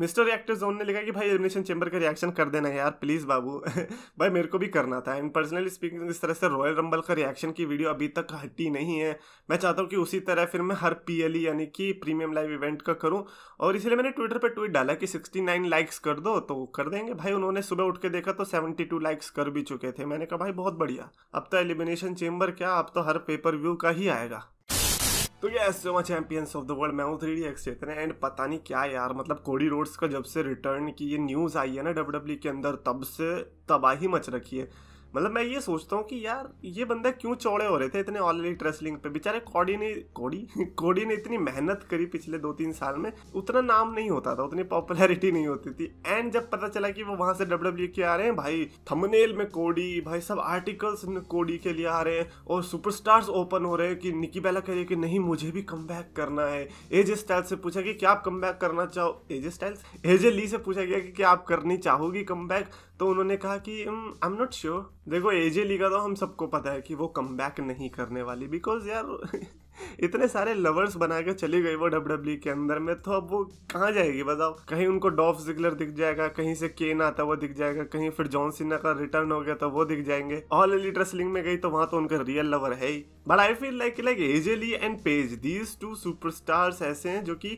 mister reactor zone ने लिखा कि भाई एलिमिनेशन चैम्बर का रिएक्शन कर देना यार प्लीज़ बाबू भाई मेरे को भी करना था एंड पर्सनली स्पीकिंग इस तरह से रॉयल रंबल का रिएक्शन की वीडियो अभी तक हटी नहीं है मैं चाहता हूँ कि उसी तरह फिर मैं हर पी e यानी कि प्रीमियम लाइव इवेंट का करूँ और इसलिए मैंने ट्विटर पर ट्वीट डाला कि सिक्सटी लाइक्स कर दो तो कर देंगे भाई उन्होंने सुबह उठ के देखा तो सेवेंटी लाइक्स कर भी चुके थे मैंने कहा भाई बहुत बढ़िया अब तो एलिमिनेशन चैम्बर क्या अब तो हर पेपर व्यू का ही आएगा तो ये एस सोमा चैंपियंस ऑफ द वर्ल्ड मैं हूँ three D X Chetan and पता नहीं क्या यार मतलब कोडी रोड्स का जब से रिटर्न की ये न्यूज़ आई है ना डब्ल्यू e के अंदर तब से तबाही मच रखी है मतलब मैं ये सोचता हूँ कि यार ये बंदे क्यों चौड़े हो रहे थे इतने ऑल एलिट रेसलिंग पे बेचारे कॉडी ने कोडी कोडी ने इतनी मेहनत करी पिछले दो तीन साल में उतना नाम नहीं होता था उतनी पॉपुलैरिटी नहीं होती थी एंड जब पता चला कि वो वहां से डब्ल्यू डब्ल्यू e के आ रहे हैं भाई थमनेल में कोडी भाई सब आर्टिकल्स कोडी के लिए आ रहे हैं और सुपरस्टार्स ओपन हो रहे हैं कि निकी बेला कह रही है कि नहीं मुझे भी कम करना है एजे स्टाइल से पूछा कि क्या आप कम करना चाहो एजे स्टाइल एजे ली से पूछा गया कि क्या आप करनी चाहोगी कम तो उन्होंने कहा कि आई एम नॉट श्योर देखो एजे लीगा तो हम सबको पता है कि वो कम बैक नहीं करने वाली बिकॉज यार इतने सारे लवर्स बना के चली गई वो डब्ल्यू के अंदर में तो अब वो कहाँ जाएगी बताओ कहीं उनको डॉफ जिगलर दिख जाएगा कहीं से केन आता हुआ दिख जाएगा कहीं फिर जॉन सिन्हा का रिटर्न हो गया तो वो दिख जाएंगे ऑल एलिट रेसलिंग में गई तो वहां तो उनका रियल लवर है ही but I feel like like AJ Lee and Paige these two superstars ऐसे हैं जो कि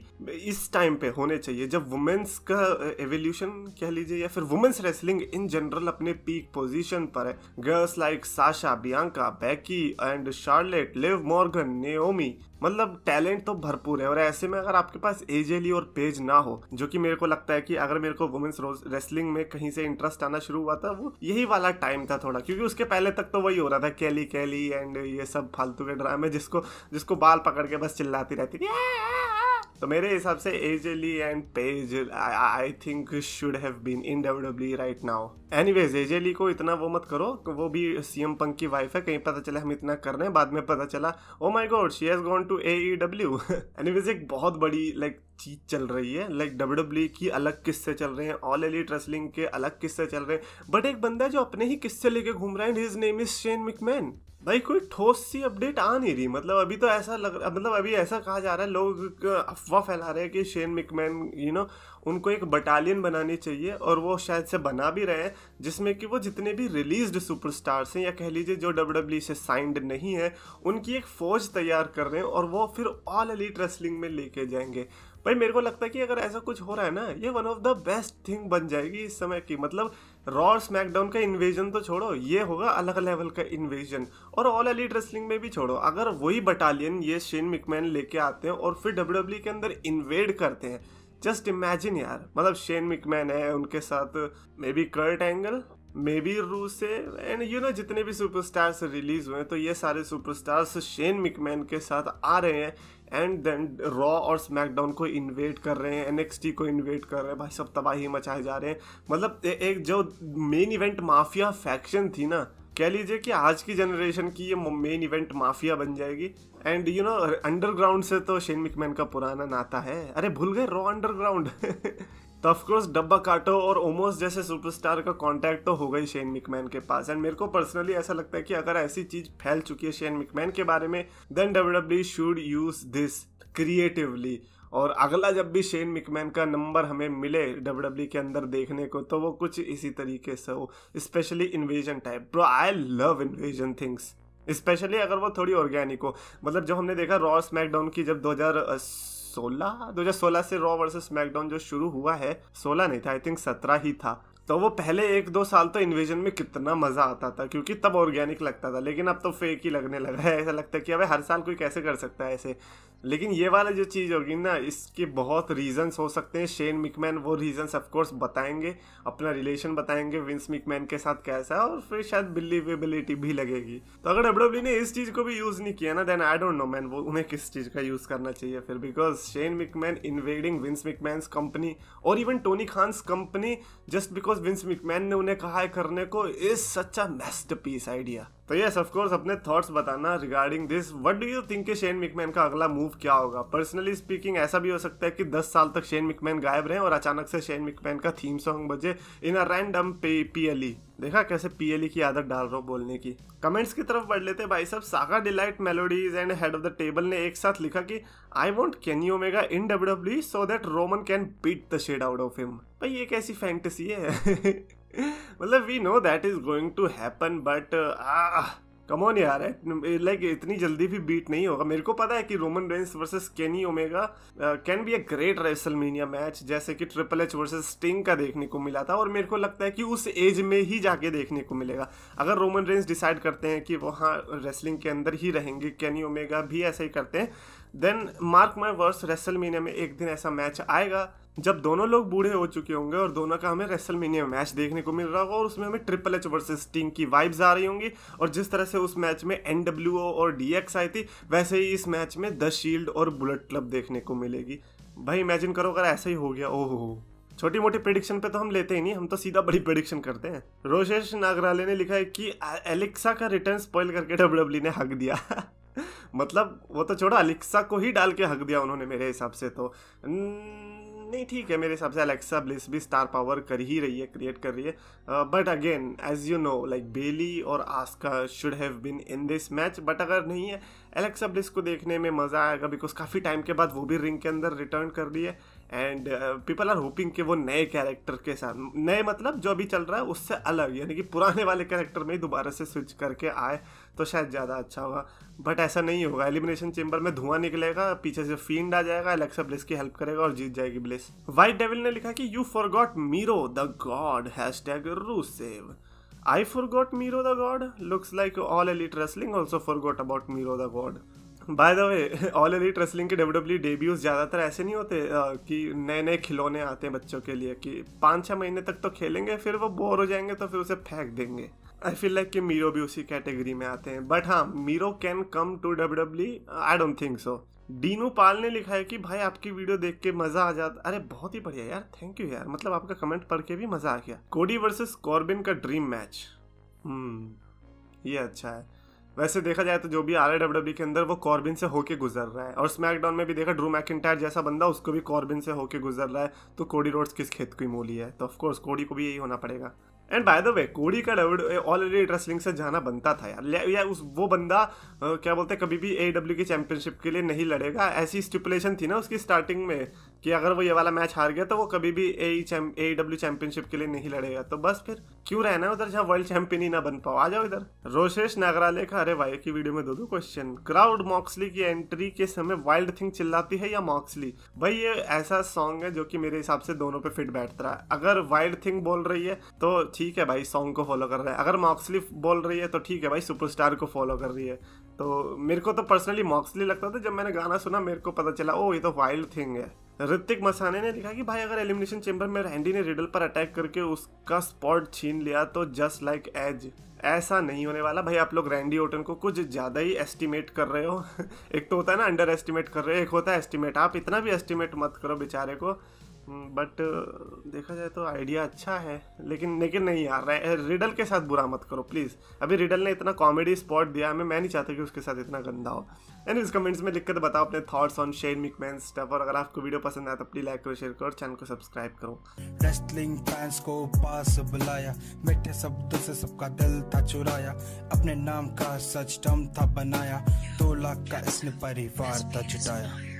इस टाइम पे होने चाहिए जब वुमेन्स का एवोल्यूशन कह लीजिए या फिर वुमेन्स रेसलिंग इन जनरल अपने पीक पोजिशन पर है girls like Sasha Bianca Becky and Charlotte Liv Morgan नेओ नाओमी मतलब टैलेंट तो भरपूर है और ऐसे में अगर आपके पास एजेली और पेज ना हो जो कि मेरे को लगता है कि अगर मेरे को वुमेन्स रेसलिंग में कहीं से इंटरेस्ट आना शुरू हुआ था वो यही वाला टाइम था थोड़ा क्योंकि उसके पहले तक तो वही हो रहा था कैली कैली एंड ये सब फालतू के ड्रामे जिसको जिसको बाल पकड़ के बस चिल्लाती रहती थी तो मेरे हिसाब से AJ Lee and Paige I think should have been in W right now anyways AJ Lee को इतना वो मत करो वो भी सीएम पंक की वाइफ है कहीं पता चला हम इतना कर रहे हैं बाद में पता चला oh my god she has gone to A E W anyways एक बहुत बड़ी लाइक like, चीज चल रही है लाइक डब्ल्यू e की अलग किस्से चल रहे हैं ऑल एलिट रेसलिंग के अलग किस्से चल रहे हैं बट एक बंदा जो अपने ही किस्से लेके घूम रहा है his name is Shane McMahon भाई कोई ठोस सी अपडेट आ नहीं रही मतलब अभी तो ऐसा लग मतलब अभी ऐसा कहा जा रहा है लोग अफवाह फैला रहे हैं कि शेन मिकमैन यू नो उनको एक बटालियन बनानी चाहिए और वो शायद से बना भी रहे हैं जिसमें कि वो जितने भी रिलीज्ड सुपरस्टार्स हैं या कह लीजिए जो डब्ल्यू e से साइंड नहीं है उनकी एक फ़ौज तैयार कर रहे हैं और वो फिर ऑल एलिट रेसलिंग में लेके जाएंगे भाई मेरे को लगता है कि अगर ऐसा कुछ हो रहा है ना ये one of the best thing बन जाएगी इस समय की मतलब रॉ स्मैकडाउन का इन्वेजन तो छोड़ो ये होगा अलग लेवल का इन्वेजन और ऑल एलिट रेसलिंग में भी छोड़ो अगर वही बटालियन ये शेन मिकमैन लेके आते हैं और फिर डब्ल्यू e के अंदर इन्वेड करते हैं जस्ट इमेजिन यार मतलब शेन मिकमैन है उनके साथ maybe Kurt Angle maybe Rusev and you know जितने भी सुपरस्टार्स रिलीज हुए तो ये सारे सुपरस्टार्स शेन मिकमैन के साथ आ रहे हैं एंड देन रॉ और स्मैकडाउन को इन्वेट कर रहे हैं टी को इन्वेट कर रहे हैं भाई सब तबाही मचाए जा रहे हैं मतलब ए, एक जो मेन इवेंट माफिया फैक्शन थी ना कह लीजिए कि आज की जनरेशन की ये मेन इवेंट माफिया बन जाएगी एंड यू नो अंडरग्राउंड से तो शेन मिकमैन का पुराना नाता है अरे भूल गए रॉ अंडरग्राउंड तो ऑफकोर्स डब्बा काटो और ओमोस जैसे सुपरस्टार का कांटेक्ट तो होगा ही शेन मिकमैन के पास एंड मेरे को पर्सनली ऐसा लगता है कि अगर ऐसी चीज फैल चुकी है शेन मिकमैन के बारे में then W W should use this creatively और अगला जब भी शेन मिकमैन का नंबर हमें मिले डब्ल्यू डब्ल्यू e के अंदर देखने को तो वो कुछ इसी तरीके से हो specially invasion type bro I love invasion things specially अगर वो थोड़ी ऑर्गेनिक हो मतलब जो हमने देखा रॉ स्मैकडाउन की जब 2016 2016 से रॉ वर्सेस स्मैकडाउन जो शुरू हुआ है 16 नहीं था आई थिंक 17 ही था तो वो पहले एक दो साल तो इन्वेजन में कितना मजा आता था क्योंकि तब ऑर्गेनिक लगता था लेकिन अब तो फेक ही लगने लगा है ऐसा लगता है कि अब हर साल कोई कैसे कर सकता है ऐसे लेकिन ये वाला जो चीज़ होगी ना इसके बहुत रीजंस हो सकते हैं शेन मिकमैन वो रीजंस ऑफ कोर्स बताएंगे अपना रिलेशन बताएंगे विंस मिकमैन के साथ कैसा है और फिर शायद बिलीवेबिलिटी भी लगेगी तो अगर डब्ल्यू e ने इस चीज़ को भी यूज़ नहीं किया ना then I don't know man वो उन्हें किस चीज़ का यूज़ करना चाहिए फिर because Shane McMahon invading Vince McMahon company और even Tony Khan's company just because Vince McMahon ने उन्हें कहा है करने को is such a best piece idea तो यस ऑफ कोर्स अपने थॉट्स बताना regarding this what do you think कि शेन मिकमैन का अगला मूव क्या होगा पर्सनली स्पीकिंग ऐसा भी हो सकता है कि 10 साल तक शेन मिकमैन गायब रहे और अचानक से शेन मिकमैन का थीम सॉन्ग बजे इन अ रैंडम पीएलई देखा कैसे पीएलई e की आदत डाल रहा हूँ बोलने की कमेंट्स की तरफ बढ़ लेते भाई साहब Saga Delight Melodies and head of the table ने एक साथ लिखा कि I want Kenny Omega in W so that Roman can beat the shade out of him भाई ये कैसी फैंटेसी है मतलब we know that is going to happen but come on यार लाइक इतनी जल्दी भी बीट नहीं होगा मेरे को पता है कि Roman Reigns versus Kenny Omega can be a great WrestleMania match जैसे कि ट्रिपल एच वर्सेस स्टिंग का देखने को मिला था और मेरे को लगता है कि उस एज में ही जाके देखने को मिलेगा अगर रोमन रेंस डिसाइड करते हैं कि वहाँ रेसलिंग के अंदर ही रहेंगे कैनी ओमेगा भी ऐसा ही करते हैं then mark my words WrestleMania में एक दिन ऐसा मैच आएगा जब दोनों लोग बूढ़े हो चुके होंगे और दोनों का हमें रेसलमेनिया मैच देखने को मिल रहा होगा और उसमें हमें ट्रिपल एच वर्सेस स्टिंग की वाइब्स आ रही होंगी और जिस तरह से उस मैच में एन और डी आई थी वैसे ही इस मैच में द शील्ड और बुलेट क्लब देखने को मिलेगी भाई इमेजिन करो अगर ऐसा ही हो गया ओहो छोटी मोटी प्रिडिक्शन पे तो हम लेते ही नहीं हम तो सीधा बड़ी प्रिडिक्शन करते हैं रोशेश नागराले ने लिखा है कि एलेक्सा का रिटर्न स्पॉइल करके डब्ल्यू e ने हक दिया मतलब वो तो छोड़ा अलिक्सा को ही डाल के हक दिया उन्होंने मेरे हिसाब से तो न... नहीं ठीक है मेरे हिसाब से अलेक्सा ब्लिस भी स्टार पावर कर ही रही है क्रिएट कर रही है but again as you know like Bayley और Asuka should have been in this match but अगर नहीं है एलेक्सा ब्लिस को देखने में मज़ा आएगा बिकॉज काफ़ी टाइम के बाद वो भी रिंग के अंदर रिटर्न कर रही है एंड पीपल आर होपिंग कि वो नए कैरेक्टर के साथ नए मतलब जो अभी चल रहा है उससे अलग यानी कि पुराने वाले कैरेक्टर में ही दोबारा से स्विच करके आए तो शायद ज़्यादा अच्छा होगा बट ऐसा नहीं होगा एलिमिनेशन चेंबर में धुआं निकलेगा पीछे से फींड आ जाएगा एलेक्सा ब्लिस की हेल्प करेगा और जीत जाएगी ब्लिस वाइट डेविल ने लिखा कि you forgot Miro the god hashtag Rusev I forgot Miro the god looks like All Elite Wrestling also forgot about Miro the god by the way All Elite Wrestling के W debuts e ज़्यादातर ऐसे नहीं होते कि नए नए खिलौने आते हैं बच्चों के लिए कि पाँच छः महीने तक तो खेलेंगे फिर वो बोर हो जाएंगे तो फिर उसे फेंक देंगे आई फील लाइक कि मीरो भी उसी कैटेगरी में आते हैं बट हाँ Miro can come to W W I don't think so Dinu Pal ने लिखा है कि भाई आपकी वीडियो देख के मजा आ जाता अरे बहुत ही बढ़िया यार थैंक यू यार मतलब आपका कमेंट पढ़ के भी मजा आ गया कोडी वर्सेस कॉर्बिन का ड्रीम मैच हम्म ये अच्छा है वैसे देखा जाए तो जो भी आ रहा है के अंदर वो कॉर्बिन से होके गुजर रहा है और स्मैकडाउन में भी देखा ड्रू मैकिटायर जैसा बंदा उसको भी कॉर्बिन से होके गुजर रहा है तो कोडी रोड्स किस खेत की मोली है तो ऑफकोर्स कोडी को भी यही होना पड़ेगा एंड बाय द वे कोडी का ऑलरेडी रेसलिंग से जाना बनता था यार या उस वो बंदा क्या बोलते हैं कभी भी ए डब्ल्यू की चैंपियनशिप के लिए नहीं लड़ेगा ऐसी स्टिपुलेशन थी ना उसकी स्टार्टिंग में कि अगर वो ये वाला मैच हार गया तो वो कभी भी ए ए डब्ल्यू चैंपियनशिप के लिए नहीं लड़ेगा तो बस फिर क्यों रहना है उधर जहाँ वर्ल्ड चैंपियन ही ना बन पाओ आ जाओ इधर रोशेश नागराले का अरे भाई की वीडियो में दो दो क्वेश्चन क्राउड मॉक्सली की एंट्री के समय वाइल्ड थिंग चिल्लाती है या मॉक्सली भाई ये ऐसा सॉन्ग है जो कि मेरे हिसाब से दोनों पे फिट बैठता है अगर वाइल्ड थिंग बोल रही है तो ठीक है भाई सॉन्ग को फॉलो कर रहा है अगर मॉक्सली बोल रही है तो ठीक है भाई सुपरस्टार को फॉलो कर रही है तो मेरे को तो पर्सनली मॉक्सली लगता था जब मैंने गाना सुना मेरे को पता चला ओ ये तो वाइल्ड थिंग है ऋतिक मसाने ने लिखा कि भाई अगर एलिमिनेशन चेंबर में रैंडी ने रिडल पर अटैक करके उसका स्पॉट छीन लिया तो जस्ट लाइक एज ऐसा नहीं होने वाला भाई आप लोग रैंडी ओटन को कुछ ज़्यादा ही एस्टिमेट कर रहे हो एक तो होता है ना अंडर एस्टिमेट कर रहे हो एक होता है एस्टिमेट आप इतना भी एस्टिमेट मत करो बेचारे को बट देखा जाए तो आइडिया अच्छा है लेकिन लेकिन नहीं यार रिडल के साथ बुरा मत करो प्लीज़ अभी रिडल ने इतना कॉमेडी स्पॉट दिया हमें मैं नहीं चाहता कि उसके साथ इतना गंदा हो एंड इस कमेंट्स में लिखकर बताओ अपने thoughts on Shane McMahon stuff और अगर आपको वीडियो पसंद आया तो प्लीज लाइक करो शेयर करो और चैनल को सब्सक्राइब करो रेस्टलिंग फैंस को पास बुलाया मीठे शब्दों से सबका दिल था चुराया अपने नाम का सच टम था बनाया दो लाख का इसने परिवार था जुटाया